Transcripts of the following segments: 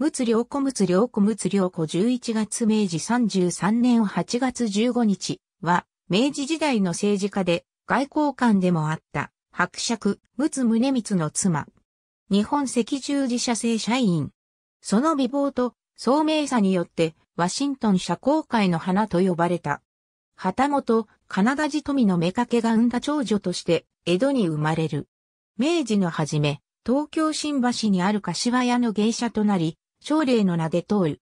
陸良子陸良子陸良子11月明治33年8月15日は、明治時代の政治家で、外交官でもあった、伯爵、陸宗光の妻。日本赤十字社正社員。その美貌と、聡明さによって、ワシントン社交界の花と呼ばれた。旗本、カナダ地富の妾が生んだ長女として、江戸に生まれる。明治の初め、東京新橋にある柏屋の芸者となり、奨励の名で通る。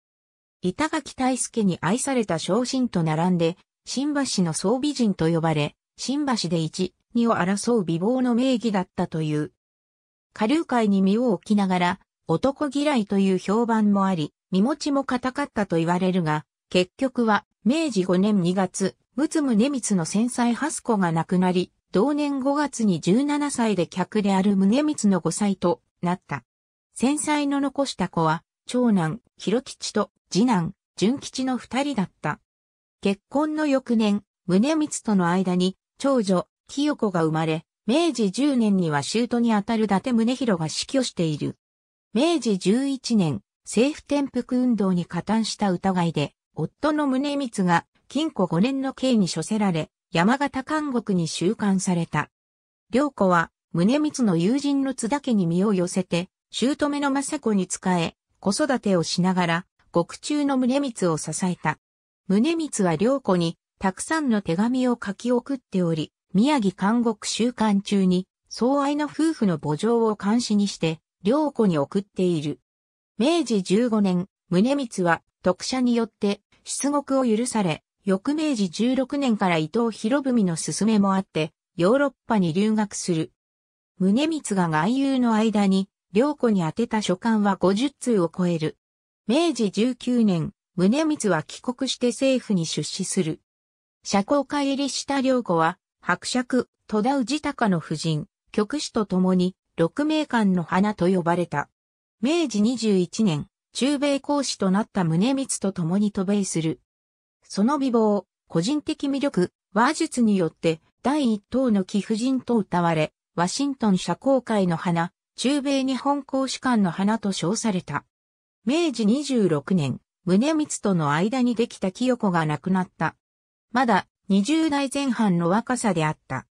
板垣大助に愛された昇進と並んで、新橋の装備人と呼ばれ、新橋で一、二を争う美貌の名義だったという。下流界に身を置きながら、男嫌いという評判もあり、身持ちも固かったと言われるが、結局は、明治5年2月、むねみ光の戦災ハスコが亡くなり、同年5月に17歳で客であるみ光の5歳となった。戦災の残した子は、長男、広吉と次男、純吉の二人だった。結婚の翌年、宗光との間に、長女、清子が生まれ、明治10年には都にあたる伊達宗広が死去している。明治11年、政府転覆運動に加担した疑いで、夫の宗光が禁錮5年の刑に処せられ、山形監獄に収監された。良子は、宗光の友人の津田家に身を寄せて、姑の政子に仕え、子育てをしながら、獄中の宗光を支えた。宗光は良子に、たくさんの手紙を書き送っており、宮城監獄週刊中に、相愛の夫婦の墓場を監視にして、良子に送っている。明治15年、宗光は特赦によって出獄を許され、翌明治16年から伊藤博文の勧めもあって、ヨーロッパに留学する。宗光が外遊の間に良子に宛てた書簡は50通を超える。明治19年、宗光は帰国して政府に出資する。社交界入りした良子は、伯爵、戸田氏高の夫人、局氏と共に、六名館の花と呼ばれた。明治21年、中米公使となった宗光と共に渡米する。その美貌、個人的魅力、話術によって、第一党の貴婦人と歌われ、ワシントン社交界の花、中米日本公使館の花と称された。明治26年、宗光との間にできた清子が亡くなった。まだ20代前半の若さであった。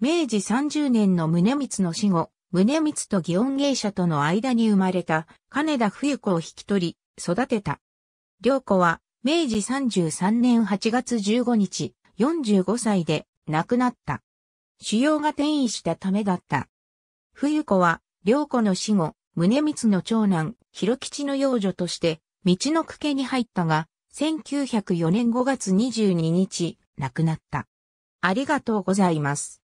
明治30年の宗光の死後、宗光と祇園芸者との間に生まれた金田冬子を引き取り、育てた。良子は明治33年8月15日、45歳で亡くなった。腫瘍が転移したためだった。冬子は良子の死後、宗光の長男、広吉の養女として、道の区家に入ったが、1904年5月22日、亡くなった。ありがとうございます。